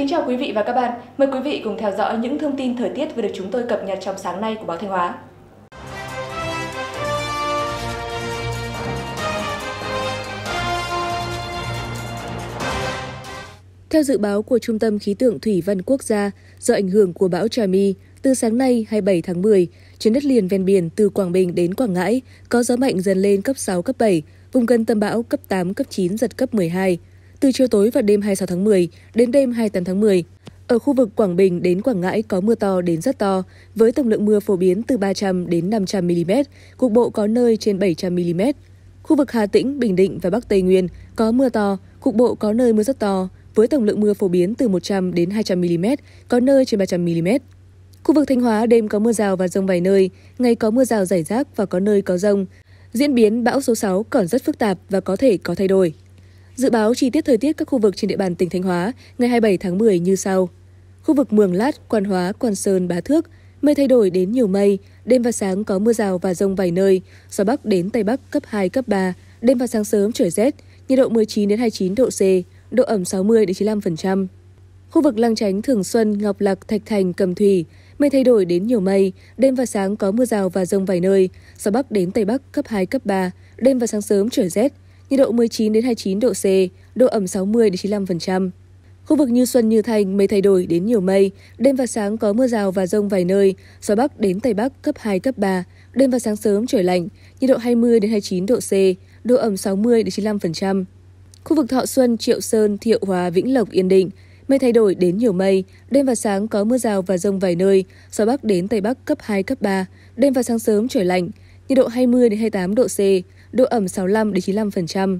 Kính chào quý vị và các bạn. Mời quý vị cùng theo dõi những thông tin thời tiết vừa được chúng tôi cập nhật trong sáng nay của báo Thanh Hóa. Theo dự báo của Trung tâm Khí tượng Thủy văn Quốc gia, do ảnh hưởng của bão Trà My, từ sáng nay 27 tháng 10, trên đất liền ven biển từ Quảng Bình đến Quảng Ngãi có gió mạnh dần lên cấp 6, cấp 7, vùng gần tâm bão cấp 8, cấp 9, giật cấp 12, từ chiều tối và đêm 26 tháng 10 đến đêm 28 tháng 10, ở khu vực Quảng Bình đến Quảng Ngãi có mưa to đến rất to, với tổng lượng mưa phổ biến từ 300 đến 500 mm, cục bộ có nơi trên 700 mm. Khu vực Hà Tĩnh, Bình Định và Bắc Tây Nguyên có mưa to, cục bộ có nơi mưa rất to, với tổng lượng mưa phổ biến từ 100 đến 200 mm, có nơi trên 300 mm. Khu vực Thanh Hóa đêm có mưa rào và rông vài nơi, ngày có mưa rào rải rác và có nơi có rông. Diễn biến bão số 6 còn rất phức tạp và có thể có thay đổi. Dự báo chi tiết thời tiết các khu vực trên địa bàn tỉnh Thanh Hóa ngày 27 tháng 10 như sau. Khu vực Mường Lát, Quan Hóa, Quan Sơn, Bá Thước, mây thay đổi đến nhiều mây, đêm và sáng có mưa rào và rông vài nơi, gió Bắc đến Tây Bắc cấp 2, cấp 3, đêm và sáng sớm trời rét, nhiệt độ 19 đến 29 độ C, độ ẩm 60 đến 95%. Khu vực Lăng Chánh, Thường Xuân, Ngọc Lặc, Thạch Thành, Cầm Thủy, mây thay đổi đến nhiều mây, đêm và sáng có mưa rào và rông vài nơi, gió Bắc đến Tây Bắc cấp 2, cấp 3, đêm và sáng sớm trời rét, nhiệt độ 19 đến 29 độ C, độ ẩm 60 đến 95%. Khu vực như Xuân Như Thành, mây thay đổi đến nhiều mây, đêm và sáng có mưa rào và rông vài nơi, gió Bắc đến Tây Bắc cấp 2, cấp 3, đêm và sáng sớm trời lạnh, nhiệt độ 20 đến 29 độ C, độ ẩm 60 đến 95%. Khu vực Thọ Xuân, Triệu Sơn, Thiệu Hóa, Vĩnh Lộc, Yên Định, mây thay đổi đến nhiều mây, đêm và sáng có mưa rào và rông vài nơi, gió Bắc đến Tây Bắc cấp 2, cấp 3, đêm và sáng sớm trời lạnh, nhiệt độ 20 đến 28 độ C, độ ẩm 65 đến 95%.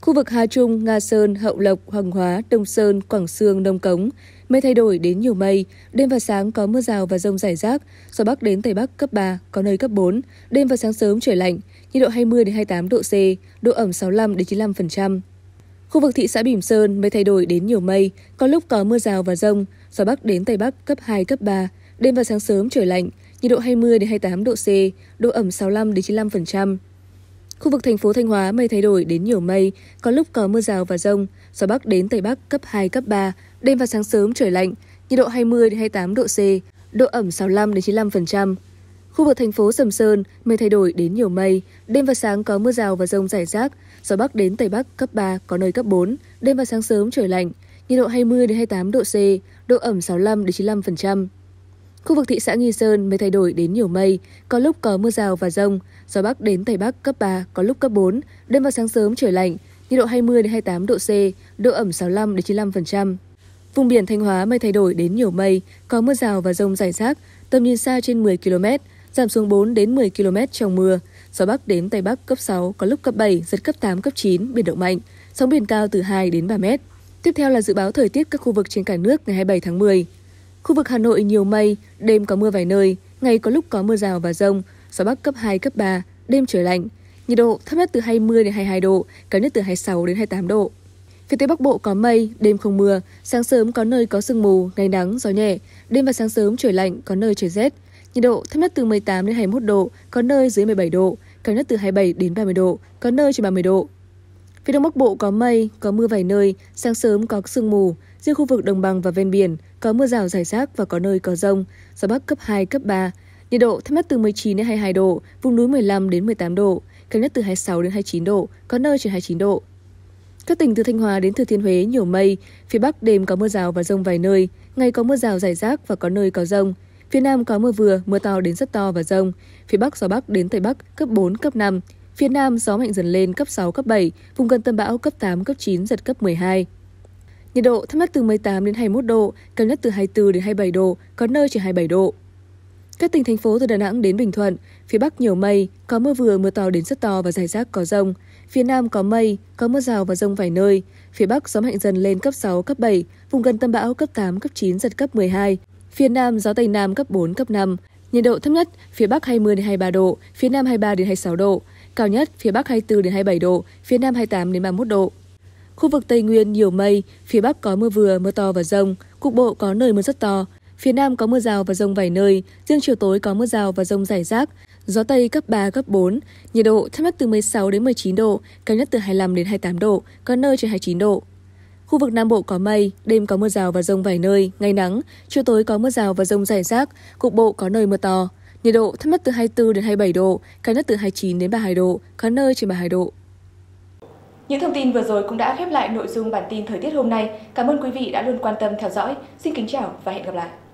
Khu vực Hà Trung, Nga Sơn, Hậu Lộc, Hoàng Hóa, Đông Sơn, Quảng Sương, Đông Cống, mây thay đổi đến nhiều mây, đêm và sáng có mưa rào và rông rải rác, gió Bắc đến Tây Bắc cấp 3, có nơi cấp 4, đêm và sáng sớm trời lạnh, nhiệt độ 20 đến 28 độ C, độ ẩm 65 đến 95%. Khu vực thị xã Bỉm Sơn mây thay đổi đến nhiều mây, có lúc có mưa rào và rông, gió Bắc đến Tây Bắc cấp 2, cấp 3, đêm và sáng sớm trời lạnh, nhiệt độ 20 đến 28 độ C, độ ẩm 65 đến 95%. Khu vực thành phố Thanh Hóa mây thay đổi đến nhiều mây, có lúc có mưa rào và rông, gió Bắc đến Tây Bắc cấp 2, cấp 3, đêm và sáng sớm trời lạnh, nhiệt độ 20 đến 28 độ C, độ ẩm 65 đến 95%. Khu vực thành phố Sầm Sơn, mây thay đổi đến nhiều mây, đêm và sáng có mưa rào và rông rải rác, gió Bắc đến Tây Bắc cấp 3, có nơi cấp 4, đêm và sáng sớm trời lạnh, nhiệt độ 20 đến 28 độ C, độ ẩm 65 đến 95%. Khu vực thị xã Nghi Sơn mới thay đổi đến nhiều mây, có lúc có mưa rào và rông, gió Bắc đến Tây Bắc cấp 3, có lúc cấp 4, đêm và sáng sớm trời lạnh, nhiệt độ 20 đến 28 độ C, độ ẩm 65 đến 95%. Vùng biển Thanh Hóa mây thay đổi đến nhiều mây, có mưa rào và rông rải rác, tầm nhìn xa trên 10 km, giảm xuống 4 đến 10 km trong mưa, gió Bắc đến Tây Bắc cấp 6, có lúc cấp 7, giật cấp 8, cấp 9, biển động mạnh, sóng biển cao từ 2 đến 3 mét. Tiếp theo là dự báo thời tiết các khu vực trên cả nước ngày 27 tháng 10. Khu vực Hà Nội nhiều mây, đêm có mưa vài nơi, ngày có lúc có mưa rào và rông, gió bắc cấp 2, cấp 3, đêm trời lạnh. Nhiệt độ thấp nhất từ 20 đến 22 độ, cao nhất từ 26 đến 28 độ. Phía Tây Bắc Bộ có mây, đêm không mưa, sáng sớm có nơi có sương mù, ngày nắng, gió nhẹ, đêm và sáng sớm trời lạnh, có nơi trời rét. Nhiệt độ thấp nhất từ 18 đến 21 độ, có nơi dưới 17 độ, cao nhất từ 27 đến 30 độ, có nơi trên 30 độ. Phía đông bắc bộ có mây, có mưa vài nơi, sáng sớm có sương mù, riêng khu vực đồng bằng và ven biển có mưa rào rải rác và có nơi có rông, gió bắc cấp 2, cấp 3. Nhiệt độ thấp nhất từ 19 đến 22 độ, vùng núi 15 đến 18 độ, cao nhất từ 26 đến 29 độ, có nơi trên 29 độ. Các tỉnh từ Thanh Hóa đến Thừa Thiên Huế nhiều mây, phía Bắc đêm có mưa rào và rông vài nơi, ngày có mưa rào rải rác và có nơi có rông. Phía Nam có mưa vừa, mưa to đến rất to và rông. Phía Bắc gió Bắc đến Tây Bắc cấp 4, cấp 5, Phía Nam gió mạnh dần lên cấp 6, cấp 7, vùng gần tâm bão cấp 8, cấp 9, giật cấp 12. Nhiệt độ thấp nhất từ 18 đến 21 độ, cao nhất từ 24 đến 27 độ, có nơi trên 27 độ. Các tỉnh thành phố từ Đà Nẵng đến Bình Thuận, phía Bắc nhiều mây, có mưa vừa mưa to đến rất to và rải rác có rông. Phía Nam có mây, có mưa rào và rông vài nơi. Phía Bắc gió mạnh dần lên cấp 6, cấp 7, vùng gần tâm bão cấp 8, cấp 9, giật cấp 12. Phía Nam gió Tây Nam cấp 4, cấp 5. Nhiệt độ thấp nhất, phía Bắc 20 đến 23 độ, phía Nam 23 đến 26 độ, cao nhất phía Bắc 24 đến 27 độ, phía Nam 28 đến 31 độ. Khu vực Tây Nguyên nhiều mây, phía Bắc có mưa vừa, mưa to và rông, cục bộ có nơi mưa rất to, phía Nam có mưa rào và rông vài nơi, riêng chiều tối có mưa rào và rông rải rác, gió Tây cấp 3, cấp 4, nhiệt độ thấp nhất từ 16 đến 19 độ, cao nhất từ 25 đến 28 độ, có nơi trên 29 độ. Khu vực Nam Bộ có mây, đêm có mưa rào và rông vài nơi, ngày nắng, chiều tối có mưa rào và rông rải rác, cục bộ có nơi mưa to. Nhiệt độ thấp nhất từ 24 đến 27 độ, cao nhất từ 29 đến 32 độ, có nơi trên 32 độ. Những thông tin vừa rồi cũng đã khép lại nội dung bản tin thời tiết hôm nay. Cảm ơn quý vị đã luôn quan tâm theo dõi. Xin kính chào và hẹn gặp lại.